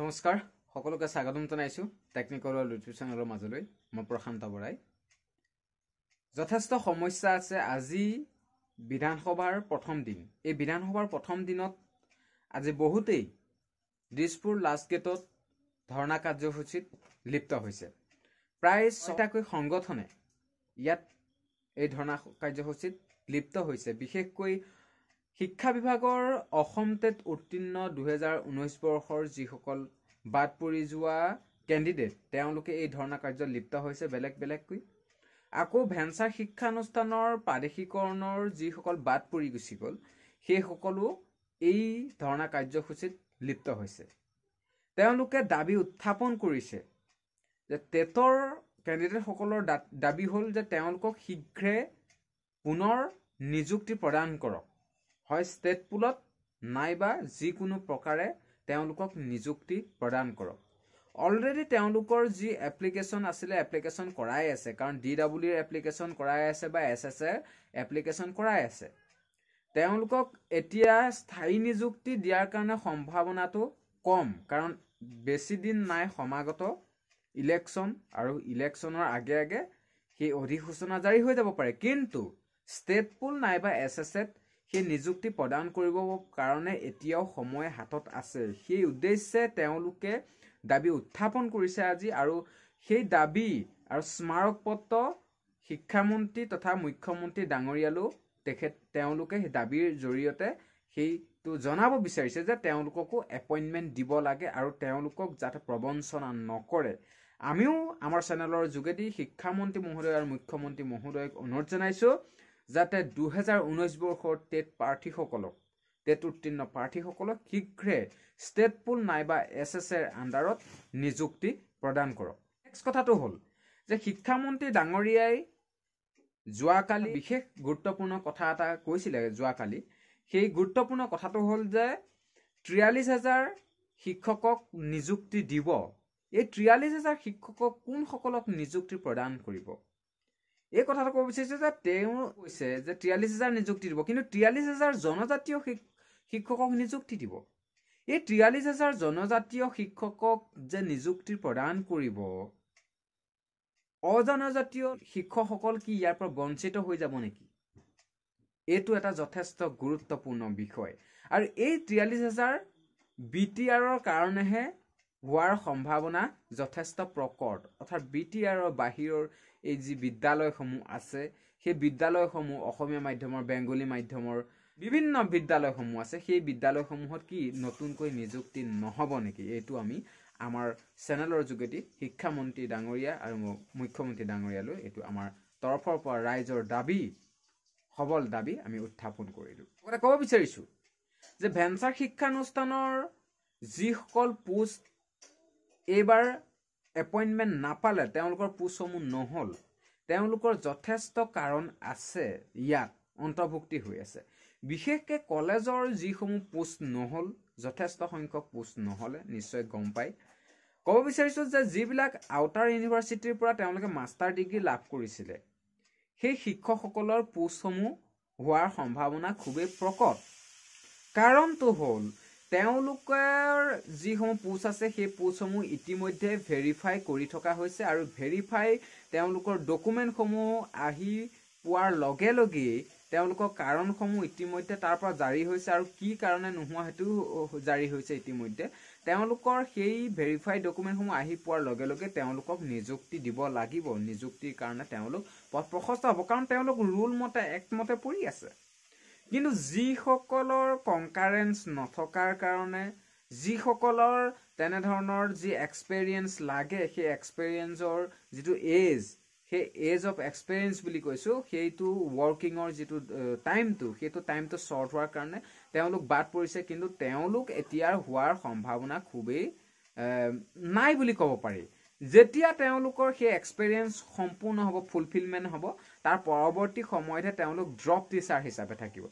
নমস্কাৰ সকলোকে স্বাগতম জনাইছোঁ টেকনিকেল ইউটিউব চেনেলৰ মাজলৈ মই প্ৰশান্ত বৰাই যথেষ্ট সমস্যা আছে আজি বিধানসভাৰ প্ৰথম দিন এই বিধানসভাৰ প্ৰথম দিনত আজি বহুতেই দিছপুৰ লাষ্ট গেটত ধৰ্ণা কাৰ্যসূচীত লিপ্ত হৈছে প্ৰায় ছটাকৈ সংগঠনে ইয়াত এই ধৰ্ণা কাৰ্যসূচীত লিপ্ত হৈছে বিশেষকৈ শিক্ষা বিভাগৰ অসম টেট উত্তীৰ্ণ দুহেজাৰ ঊনৈছ বৰ্ষৰ যিসকল বাদ পৰি যোৱা কেণ্ডিডেট তেওঁলোকে এই ধৰণা কাৰ্যত লিপ্ত হৈছে বেলেগ বেলেগকৈ আকৌ ভেঞ্চাৰ শিক্ষানুষ্ঠানৰ প্ৰাদেশিকৰণৰ যিসকল বাদ পৰি গুচি গ'ল সেইসকলো এই ধৰ্ণা কাৰ্যসূচীত লিপ্ত হৈছে তেওঁলোকে দাবী উত্থাপন কৰিছে যে টেটৰ কেণ্ডিডেটসকলৰ দাবী হ'ল যে তেওঁলোকক শীঘ্ৰে পুনৰ নিযুক্তি প্ৰদান কৰক হয় ষ্টেট পুলত নাইবা যিকোনো প্ৰকাৰে তেওঁলোকক নিযুক্তি প্ৰদান কৰক অলৰেডি তেওঁলোকৰ যি এপ্লিকেশ্যন আছিলে এপ্লিকেশ্যন কৰাই আছে কাৰণ ডি ডাব্লিউৰ এপ্লিকেশ্যন কৰাই আছে বা এছ এছ এৰ এপ্লিকেশ্যন কৰাই আছে তেওঁলোকক এতিয়া স্থায়ী নিযুক্তি দিয়াৰ কাৰণে সম্ভাৱনাটো কম কাৰণ বেছিদিন নাই সমাগত ইলেকশ্যন আৰু ইলেকশ্যনৰ আগে আগে সেই অধিসূচনা জাৰি হৈ যাব পাৰে কিন্তু ষ্টেট পুল নাইবা এছ এছ এত সেই নিযুক্তি প্ৰদান কৰিবৰ কাৰণে এতিয়াও সময় হাতত আছে সেই উদ্দেশ্যে তেওঁলোকে দাবী উত্থাপন কৰিছে আজি আৰু সেই দাবী আৰু স্মাৰক পত্ৰ শিক্ষামন্ত্ৰী তথা মুখ্যমন্ত্ৰী ডাঙৰীয়ালেও তেখেত তেওঁলোকে সেই দাবীৰ জৰিয়তে সেইটো জনাব বিচাৰিছে যে তেওঁলোককো এপইণ্টমেণ্ট দিব লাগে আৰু তেওঁলোকক যাতে প্ৰবঞ্চনা নকৰে আমিও আমাৰ চেনেলৰ যোগেদি শিক্ষামন্ত্ৰী মহোদয় আৰু মুখ্যমন্ত্ৰী মহোদয়ক অনুৰোধ জনাইছোঁ যাতে দুহেজাৰ ঊনৈছ বৰ্ষৰ টেট প্ৰাৰ্থীসকলক টেট উত্তীৰ্ণ প্ৰাৰ্থীসকলক শীঘ্ৰে ষ্টেট পুল নাইবা এছ এছ এৰ আণ্ডাৰত নিযুক্তি প্ৰদান কৰক নেক্সট কথাটো হ'ল যে শিক্ষামন্ত্ৰী ডাঙৰীয়াই যোৱাকালি বিশেষ গুৰুত্বপূৰ্ণ কথা এটা কৈছিলে যোৱাকালি সেই গুৰুত্বপূৰ্ণ কথাটো হ'ল যে ত্ৰিয়াল্লিছ হাজাৰ শিক্ষকক নিযুক্তি দিব এই ত্ৰিয়াল্লিছ হাজাৰ শিক্ষকক কোনসকলক নিযুক্তি প্ৰদান কৰিব এই কথাটো ক'ব বিচাৰিছে যে তেওঁ কৈছে যে ত্ৰিয়াল্লিছ হাজাৰ নিযুক্তি দিব কিন্তু ত্ৰিয়াল্লিছ হাজাৰ জনজাতীয় শিক্ষকক নিযুক্তি দিব এই ত্ৰিয়াল্লিছ হাজাৰ জনজাতীয় শিক্ষকক যে নিযুক্তি প্ৰদান কৰিব অজনজাতীয় শিক্ষকসকল কি ইয়াৰ পৰা বঞ্চিত হৈ যাব নেকি এইটো এটা যথেষ্ট গুৰুত্বপূৰ্ণ বিষয় আৰু এই ত্ৰিয়াল্লিছ হাজাৰ বি টি আৰৰ কাৰণেহে হোৱাৰ সম্ভাৱনা যথেষ্ট প্ৰকট অৰ্থাৎ বি টি আৰৰ বাহিৰৰ এই যি বিদ্যালয়সমূহ আছে সেই বিদ্যালয়সমূহ অসমীয়া মাধ্যমৰ বেংগলী মাধ্যমৰ বিভিন্ন বিদ্যালয়সমূহ আছে সেই বিদ্যালয়সমূহত কি নতুনকৈ নিযুক্তি নহ'ব নেকি এইটো আমি আমাৰ চেনেলৰ যোগেদি শিক্ষামন্ত্ৰী ডাঙৰীয়া আৰু মুখ্যমন্ত্ৰী ডাঙৰীয়ালৈ এইটো আমাৰ তৰফৰ পৰা ৰাইজৰ দাবী সবল দাবী আমি উত্থাপন কৰিলোঁ লগতে ক'ব বিচাৰিছোঁ যে ভেঞ্চাৰ শিক্ষানুষ্ঠানৰ যিসকল পোষ্ট এইবাৰ এপইণ্টমেণ্ট নাপালে তেওঁলোকৰ পোষ্টসমূহ নহ'ল তেওঁলোকৰ যথেষ্ট কাৰণ আছে ইয়াত অন্তৰ্ভুক্তি হৈ আছে বিশেষকৈ কলেজৰ যিসমূহ পোষ্ট নহ'ল যথেষ্ট সংখ্যক পোষ্ট নহ'লে নিশ্চয় গম পায় ক'ব বিচাৰিছোঁ যে যিবিলাক আউটাৰ ইউনিভাৰ্চিটিৰ পৰা তেওঁলোকে মাষ্টাৰ ডিগ্ৰী লাভ কৰিছিলে সেই শিক্ষকসকলৰ পোষ্টসমূহ হোৱাৰ সম্ভাৱনা খুবেই প্ৰকট কাৰণটো হ'ল তেওঁলোকৰ যিসমূহ পোষ্ট আছে সেই পোষ্টসমূহ ইতিমধ্যে ভেৰিফাই কৰি থকা হৈছে আৰু ভেৰিফাই তেওঁলোকৰ ডকুমেণ্টসমূহ আহি পোৱাৰ লগে লগেই তেওঁলোকৰ কাৰণসমূহ ইতিমধ্যে তাৰ পৰা জাৰি হৈছে আৰু কি কাৰণে নোহোৱা সেইটো জাৰি হৈছে ইতিমধ্যে তেওঁলোকৰ সেই ভেৰিফাই ডকুমেণ্টসমূহ আহি পোৱাৰ লগে লগে তেওঁলোকক নিযুক্তি দিব লাগিব নিযুক্তিৰ কাৰণে তেওঁলোক পথ প্ৰশস্ত হ'ব কাৰণ তেওঁলোক ৰুল মতে একমতে পৰি আছে কিন্তু যিসকলৰ কংকাৰেঞ্চ নথকাৰ কাৰণে যিসকলৰ তেনেধৰণৰ যি এক্সপেৰিয়েঞ্চ লাগে সেই এক্সপেৰিয়েঞ্চৰ যিটো এজ সেই এজ অফ এক্সপেৰিয়েঞ্চ বুলি কৈছোঁ সেইটো ৱৰ্কিঙৰ যিটো টাইমটো সেইটো টাইমটো শ্বৰ্ট হোৱাৰ কাৰণে তেওঁলোক বাদ পৰিছে কিন্তু তেওঁলোক এতিয়া হোৱাৰ সম্ভাৱনা খুবেই নাই বুলি ক'ব পাৰি যেতিয়া তেওঁলোকৰ সেই এক্সপেৰিয়েঞ্চ সম্পূৰ্ণ হ'ব ফুলফিলমেণ্ট হ'ব তাৰ পৰৱৰ্তী সময়তহে তেওঁলোক ড্ৰপ টিচাৰ হিচাপে থাকিব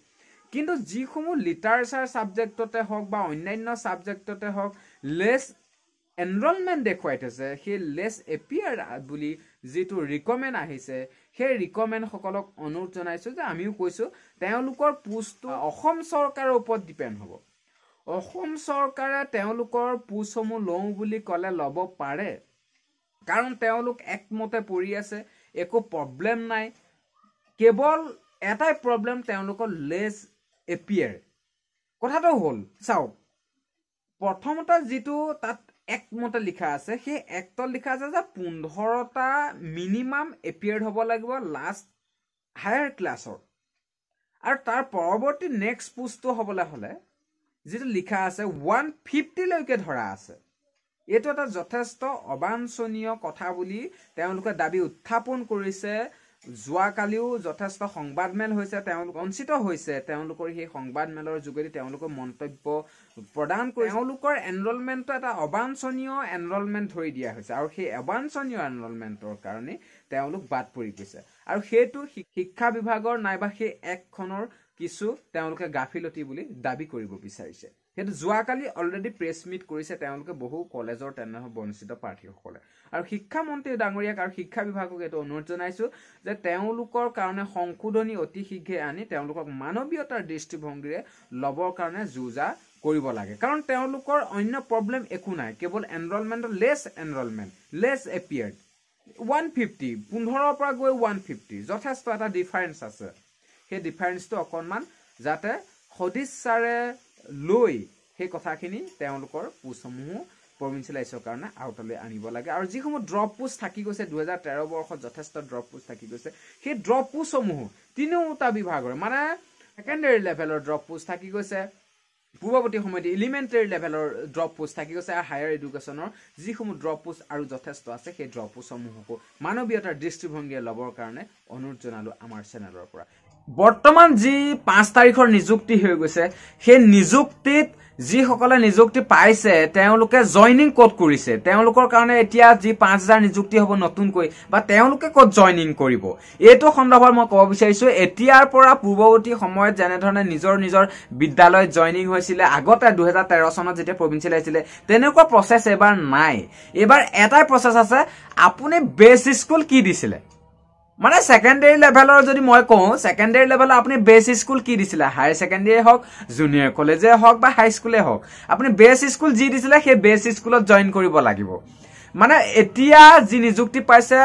কিন্তু যিসমূহ লিটাৰেচাৰ ছাবজেক্টতে হওক বা অন্যান্য ছাবজেক্টতে হওক লেছ এনৰলমেণ্ট দেখুৱাই থৈছে সেই লেছ এপিয়াৰ বুলি যিটো ৰিকমেণ্ড আহিছে সেই ৰিকমেণ্ডসকলক অনুৰোধ জনাইছোঁ যে আমিও কৈছোঁ তেওঁলোকৰ পোষ্টটো অসম চৰকাৰৰ ওপৰত ডিপেণ্ড হ'ব অসম চৰকাৰে তেওঁলোকৰ পোষ্টসমূহ লওঁ বুলি ক'লে ল'ব পাৰে কাৰণ তেওঁলোক একমতে পৰি আছে একো প্ৰব্লেম নাই কেৱল এটাই প্ৰব্লেম তেওঁলোকৰ লেছ এপিয়াৰ কথাটো হ'ল চাওক প্ৰথমতে যিটো তাত একমতে লিখা আছে সেই একটত লিখা আছে যে পোন্ধৰটা মিনিমাম এপিয়েড হ'ব লাগিব লাষ্ট হায়াৰ ক্লাছৰ আৰু তাৰ পৰৱৰ্তী নেক্সট পোষ্টটো হ'বলৈ হ'লে যিটো লিখা আছে ওৱান ফিফটিলৈকে ধৰা আছে এইটো এটা যথেষ্ট অবাঞ্চনীয় কথা বুলি তেওঁলোকে দাবী উত্থাপন কৰিছে যোৱাকালিও যথেষ্ট সংবাদ মেল হৈছে তেওঁলোক অনুষ্ঠিত হৈছে তেওঁলোকৰ সেই সংবাদ মেলৰ যোগেদি তেওঁলোকৰ মন্তব্য প্ৰদান কৰি তেওঁলোকৰ এনৰলমেণ্টটো এটা অবাঞ্চনীয় এনৰলমেণ্ট ধৰি দিয়া হৈছে আৰু সেই অবাঞ্চনীয় এনৰলমেণ্টৰ কাৰণে তেওঁলোক বাদ পৰি গৈছে আৰু সেইটো শিক্ষা বিভাগৰ নাইবা সেই একখনৰ কিছু তেওঁলোকে গাফিলতি বুলি দাবী কৰিব বিচাৰিছে সেইটো যোৱাকালি অলৰেডি প্ৰেছ মিট কৰিছে তেওঁলোকে বহু কলেজৰ তেনেধৰণৰ বঞ্চিত প্ৰাৰ্থীসকলে আৰু শিক্ষামন্ত্ৰী ডাঙৰীয়াক আৰু শিক্ষা বিভাগক এইটো অনুৰোধ জনাইছোঁ যে তেওঁলোকৰ কাৰণে সংশোধনী অতি শীঘ্ৰে আনি তেওঁলোকক মানৱীয়তাৰ দৃষ্টিভংগীৰে ল'বৰ কাৰণে যুঁজা কৰিব লাগে কাৰণ তেওঁলোকৰ অন্য প্ৰব্লেম একো নাই কেৱল enrolment less enrolment less appeared one fifty পোন্ধৰৰ পৰা গৈ ওৱান ফিফটি যথেষ্ট এটা ডিফাৰেঞ্চ আছে সেই ডিফাৰেঞ্চটো অকণমান যাতে সদিচ্ছাৰে লৈ সেই কথাখিনি তেওঁলোকৰ পোষ্টসমূহো প্ৰভিঞ্চিয়েলাইজৰ কাৰণে আউটলৈ আনিব লাগে আৰু যিসমূহ ড্ৰপ পোষ্ট থাকি গৈছে দুহেজাৰ তেৰ বৰ্ষত যথেষ্ট ড্ৰপ পোষ্ট থাকি গৈছে সেই ড্ৰপ পোষ্টসমূহো তিনিওটা বিভাগৰ মানে ছেকেণ্ডেৰী লেভেলৰ ড্ৰপ থাকি গৈছে পূৰ্ৱৱৰ্তী সময়ত এলিমেণ্টেৰী লেভেলৰ ড্ৰপ পোষ্ট থাকি গৈছে আৰু হায়াৰ এডুকেশ্যনৰ যিসমূহ ড্ৰপ পোষ্ট আৰু যথেষ্ট আছে সেই ড্ৰপ পোষ্টসমূহকো মানৱীয়তাৰ দৃষ্টিভংগীয়ে ল'বৰ কাৰণে অনুৰোধ জনালোঁ আমাৰ চেনেলৰ পৰা বৰ্তমান যি পাঁচ তাৰিখৰ নিযুক্তি হৈ গৈছে সেই নিযুক্তিত যিসকলে নিযুক্তি পাইছে তেওঁলোকে জইনিং ক'ত কৰিছে তেওঁলোকৰ কাৰণে এতিয়া যি পাঁচ হাজাৰ নিযুক্তি হ'ব নতুনকৈ বা তেওঁলোকে ক'ত জইনিং কৰিব এইটো সন্দৰ্ভত মই ক'ব বিচাৰিছো এতিয়াৰ পৰা পূৰ্বৱৰ্তী সময়ত যেনেধৰণে নিজৰ নিজৰ বিদ্যালয়ত জইনিং হৈছিলে আগতে দুহেজাৰ তেৰ চনত যেতিয়া প্ৰভিঞ্চিয়েল আহিছিলে তেনেকুৱা প্ৰচেছ এইবাৰ নাই এইবাৰ এটাই প্ৰচেছ আছে আপুনি বেছ স্কুল কি দিছিলে মানে ছেকেণ্ডেৰী লেভেলৰ যদি মই কওঁ ছেকেণ্ডেৰী লেভেলত আপুনি বেছ স্কুল কি দিছিলে হায়াৰ ছেকেণ্ডেৰী হওক জুনিয়ৰ কলেজেই হওক বা হাই স্কুলেই হওক আপুনি বেছ স্কুল যি দিছিলে সেই বেছ স্কুলত জইন কৰিব লাগিব মানে এতিয়া যি নিযুক্তি পাইছে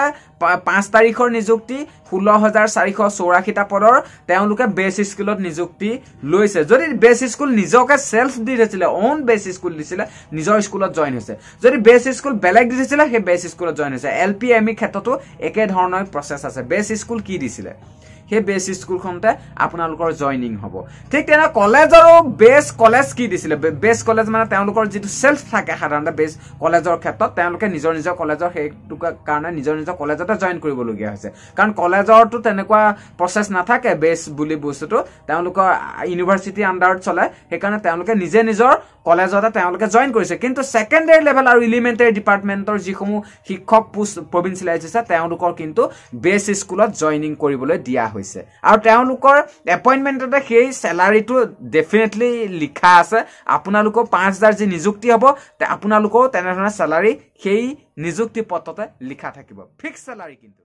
পাঁচ তাৰিখৰ নিযুক্তি ষোল্ল হাজাৰ চাৰিশ চৌৰাশীটা পদৰ তেওঁলোকে বেছ স্কুলত নিযুক্তি লৈছে যদি বেছ স্কুল নিজকে চেল্ফ দি থৈছিলে অন বেছ স্কুল দিছিলে নিজৰ স্কুলত জইন হৈছে যদি বেছ স্কুল বেলেগ দি দিছিলে সেই বেছ স্কুলত জইন হৈছে এল পি এম ই ক্ষেত্ৰতো একে ধৰণৰ প্ৰচেছ আছে বেছ স্কুল কি দিছিলে সেই বেষ্ট স্কুলখনতে আপোনালোকৰ জইনিং হ'ব ঠিক তেনে কলেজ আৰু কলেজ কি দিছিলে বেষ্ট কলেজ মানে তেওঁলোকৰ যিটো ছেল্ফ থাকে সাধাৰণতে বেষ্ট কলেজৰ ক্ষেত্ৰত তেওঁলোকে নিজৰ নিজৰ কলেজৰ সেইটো কাৰণে নিজৰ নিজৰ কলেজতে জইন কৰিবলগীয়া হৈছে কাৰণ কলেজৰতো তেনেকুৱা প্ৰচেছ নাথাকে বেষ্ট বুলি বস্তুটো তেওঁলোকৰ ইউনিভাৰ্চিটি আণ্ডাৰত চলে সেইকাৰণে তেওঁলোকে নিজে নিজৰ কলেজতে তেওঁলোকে জইন কৰিছে কিন্তু ছেকেণ্ডেৰী লেভেল আৰু ইলিমেণ্টেৰী ডিপাৰ্টমেণ্টৰ যিসমূহ শিক্ষক পোষ্ট প্ৰভিঞ্চিয়েলাইজ আছে তেওঁলোকৰ কিন্তু বেষ্ট স্কুলত জইনিং কৰিবলৈ দিয়া হয় হৈছে আৰু তেওঁলোকৰ এপইণ্টমেণ্টতে সেই চেলাৰীটো ডেফিনেটলি লিখা আছে আপোনালোকৰ পাঁচ হাজাৰ যি নিযুক্তি হ'ব আপোনালোকৰো তেনেধৰণৰ চেলাৰী সেই নিযুক্তি পত্ৰতে লিখা থাকিব ফিক্স চেলাৰী কিন্তু